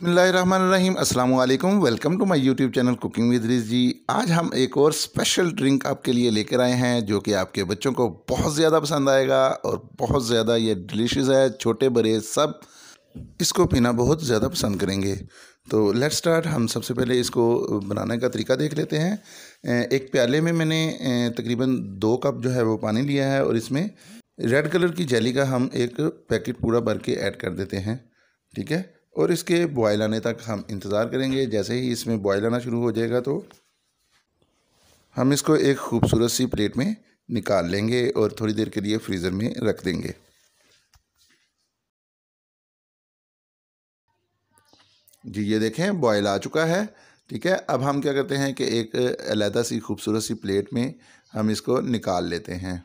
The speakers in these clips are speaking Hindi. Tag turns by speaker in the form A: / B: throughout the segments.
A: बसमिल अल्लाम welcome to my YouTube channel cooking with रिज जी आज हम एक और स्पेशल ड्रिंक आपके लिए लेकर आए हैं जो कि आपके बच्चों को बहुत ज़्यादा पसंद आएगा और बहुत ज़्यादा ये डिलीशियस है छोटे बड़े सब इसको पीना बहुत ज़्यादा पसंद करेंगे तो लेट्स स्टार्ट हम सबसे पहले इसको बनाने का तरीका देख लेते हैं एक प्याले में मैंने तकरीबन दो कप जो है वो पानी लिया है और इसमें रेड कलर की जेली का हम एक पैकेट पूरा भर के ऐड कर देते हैं ठीक है और इसके बॉयल आने तक हम इंतज़ार करेंगे जैसे ही इसमें बॉयल आना शुरू हो जाएगा तो हम इसको एक खूबसूरत सी प्लेट में निकाल लेंगे और थोड़ी देर के लिए फ्रीज़र में रख देंगे जी ये देखें बॉयल आ चुका है ठीक है अब हम क्या करते हैं कि एक अलहदा सी खूबसूरत सी प्लेट में हम इसको निकाल लेते हैं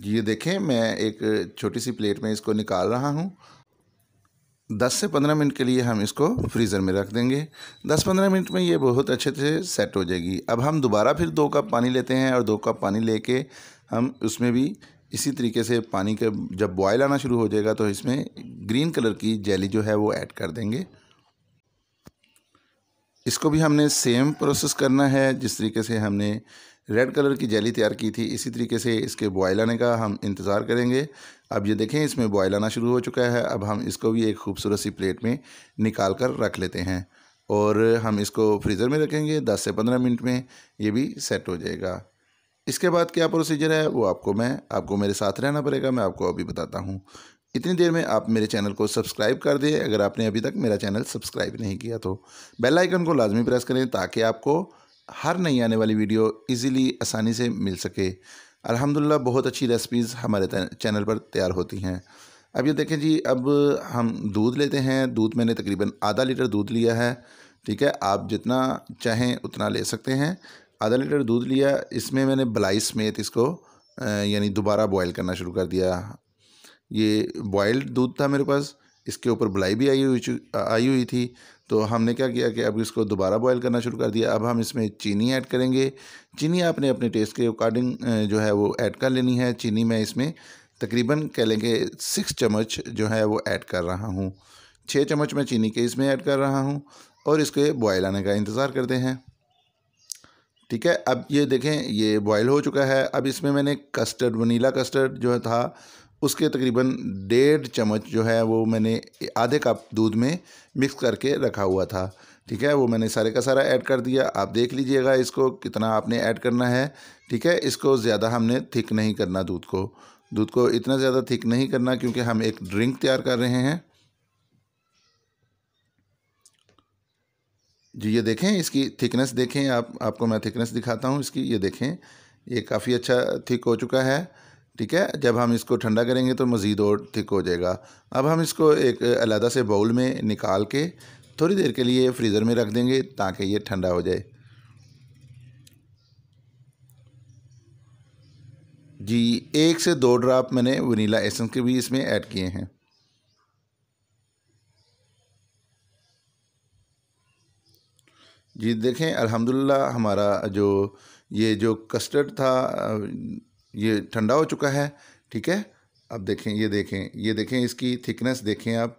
A: ये देखें मैं एक छोटी सी प्लेट में इसको निकाल रहा हूँ दस से पंद्रह मिनट के लिए हम इसको फ्रीज़र में रख देंगे दस पंद्रह मिनट में ये बहुत अच्छे से सेट हो जाएगी अब हम दोबारा फिर दो कप पानी लेते हैं और दो कप पानी लेके हम उसमें भी इसी तरीके से पानी का जब बॉयल आना शुरू हो जाएगा तो इसमें ग्रीन कलर की जेली जो है वो ऐड कर देंगे इसको भी हमने सेम प्रोसेस करना है जिस तरीके से हमने रेड कलर की जेली तैयार की थी इसी तरीके से इसके बॉयल आने का हम इंतज़ार करेंगे अब ये देखें इसमें बॉयल आना शुरू हो चुका है अब हम इसको भी एक खूबसूरत सी प्लेट में निकाल कर रख लेते हैं और हम इसको फ्रीज़र में रखेंगे दस से पंद्रह मिनट में ये भी सेट हो जाएगा इसके बाद क्या प्रोसीजर है वो आपको मैं आपको मेरे साथ रहना पड़ेगा मैं आपको अभी बताता हूँ इतनी देर में आप मेरे चैनल को सब्सक्राइब कर दें अगर आपने अभी तक मेरा चैनल सब्सक्राइब नहीं किया तो बेल आइकन को लाजमी प्रेस करें ताकि आपको हर नई आने वाली वीडियो इजीली आसानी से मिल सके अल्हम्दुलिल्लाह बहुत अच्छी रेसिपीज़ हमारे चैनल पर तैयार होती हैं अब ये देखें जी अब हम दूध लेते हैं दूध मैंने तकरीबन आधा लीटर दूध लिया है ठीक है आप जितना चाहें उतना ले सकते हैं आधा लीटर दूध लिया इसमें मैंने बलाई समेत इसको यानी दोबारा बॉयल करना शुरू कर दिया ये बॉयल्ड दूध था मेरे पास इसके ऊपर बुलाई भी आई हुई आई हुई थी तो हमने क्या किया कि अब इसको दोबारा बॉयल करना शुरू कर दिया अब हम इसमें चीनी ऐड करेंगे चीनी आपने अपने टेस्ट के अकॉर्डिंग जो है वो ऐड कर लेनी है चीनी मैं इसमें तकरीबन कह लेंगे सिक्स चम्मच जो है वो ऐड कर रहा हूँ छः चम्मच मैं चीनी के इसमें ऐड कर रहा हूँ और इसके बॉयल आने का इंतज़ार करते हैं ठीक है अब ये देखें ये बॉयल हो चुका है अब इसमें मैंने कस्टर्ड वनीला कस्टर्ड जो था उसके तकरीबन डेढ़ चम्मच जो है वो मैंने आधे कप दूध में मिक्स करके रखा हुआ था ठीक है वो मैंने सारे का सारा ऐड कर दिया आप देख लीजिएगा इसको कितना आपने ऐड करना है ठीक है इसको ज़्यादा हमने थिक नहीं करना दूध को दूध को इतना ज़्यादा थिक नहीं करना क्योंकि हम एक ड्रिंक तैयार कर रहे हैं जी ये देखें इसकी थिकनेस देखें आप आपको मैं थिकनेस दिखाता हूँ इसकी ये देखें ये काफ़ी अच्छा थिक हो चुका है ठीक है जब हम इसको ठंडा करेंगे तो मज़ीद और थिक हो जाएगा अब हम इसको एक अलहदा से बाउल में निकाल के थोड़ी देर के लिए फ्रीज़र में रख देंगे ताकि ये ठंडा हो जाए जी एक से दो ड्राप मैंने वनीला एसेंस के भी इसमें ऐड किए हैं जी देखें अल्हम्दुलिल्लाह हमारा जो ये जो कस्टर्ड था ये ठंडा हो चुका है ठीक है अब देखें ये देखें ये देखें इसकी थिकनेस देखें आप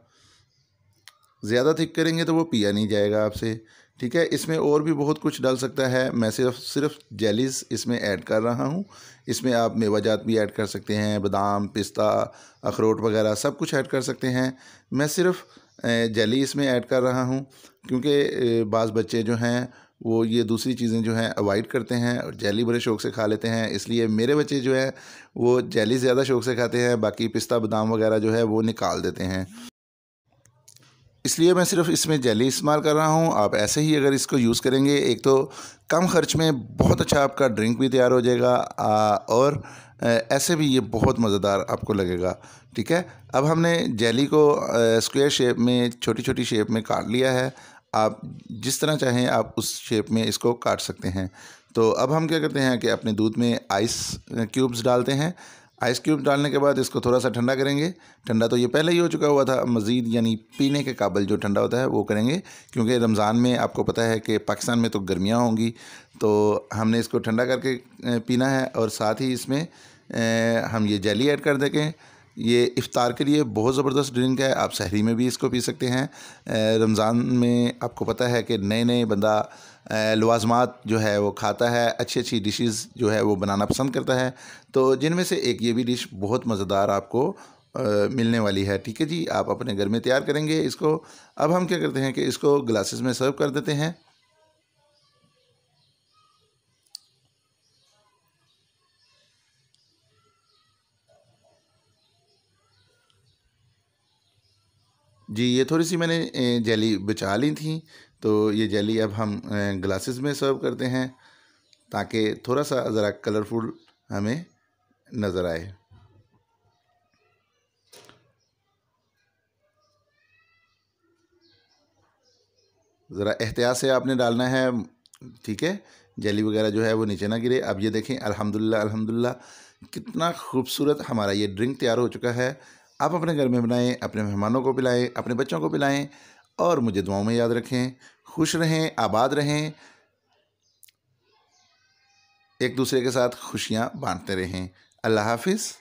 A: ज़्यादा थिक करेंगे तो वो पिया नहीं जाएगा आपसे ठीक है इसमें और भी बहुत कुछ डाल सकता है मैं सिर्फ सिर्फ जेलीस इसमें ऐड कर रहा हूँ इसमें आप मेवाजात भी ऐड कर सकते हैं बादाम पिस्ता अखरोट वगैरह सब कुछ ऐड कर सकते हैं मैं सिर्फ जेली इसमें ऐड कर रहा हूँ क्योंकि बाज़ बच्चे जो हैं वो ये दूसरी चीज़ें जो हैं अवॉइड करते हैं और जैली बड़े शौक से खा लेते हैं इसलिए मेरे बच्चे जो हैं वो जैली ज़्यादा शौक से खाते हैं बाकी पिस्ता बादाम वगैरह जो है वो निकाल देते हैं इसलिए मैं सिर्फ इसमें जेली इस्तेमाल कर रहा हूँ आप ऐसे ही अगर इसको यूज़ करेंगे एक तो कम खर्च में बहुत अच्छा आपका ड्रिंक भी तैयार हो जाएगा आ, और ऐसे भी ये बहुत मज़ेदार आपको लगेगा ठीक है अब हमने जेली को स्क्वायर शेप में छोटी छोटी शेप में काट लिया है आप जिस तरह चाहें आप उस शेप में इसको काट सकते हैं तो अब हम क्या करते हैं कि अपने दूध में आइस क्यूब्स डालते हैं आइस क्यूब डालने के बाद इसको थोड़ा सा ठंडा करेंगे ठंडा तो ये पहले ही हो चुका हुआ था मज़ीद यानी पीने के काबिल जो ठंडा होता है वो करेंगे क्योंकि रमज़ान में आपको पता है कि पाकिस्तान में तो गर्मियाँ होंगी तो हमने इसको ठंडा करके पीना है और साथ ही इसमें हम ये जेली ऐड कर देंगे ये इफ़ार के लिए बहुत ज़बरदस्त ड्रिंक है आप शहरी में भी इसको पी सकते हैं रमज़ान में आपको पता है कि नए नए बंदा लवाजमात जो है वो खाता है अच्छी अच्छी डिशेस जो है वो बनाना पसंद करता है तो जिनमें से एक ये भी डिश बहुत मज़ेदार आपको आ, मिलने वाली है ठीक है जी आप अपने घर में तैयार करेंगे इसको अब हम क्या करते हैं कि इसको ग्लासेस में सर्व कर देते हैं जी ये थोड़ी सी मैंने जेली बचा ली थी तो ये जेली अब हम ग्लासेस में सर्व करते हैं ताकि थोड़ा सा ज़रा कलरफुल हमें नज़र आए ज़रा एहतियात से आपने डालना है ठीक है जेली वगैरह जो है वो नीचे ना गिरे अब ये देखें अल्हम्दुलिल्लाह अल्हम्दुलिल्लाह कितना खूबसूरत हमारा ये ड्रिंक तैयार हो चुका है आप अपने घर में बनाएं अपने मेहमानों को पिलाएं अपने बच्चों को पिलाएं और मुझे दुआओं में याद रखें खुश रहें आबाद रहें एक दूसरे के साथ खुशियाँ बांटते रहें अल्लाह हाफिज़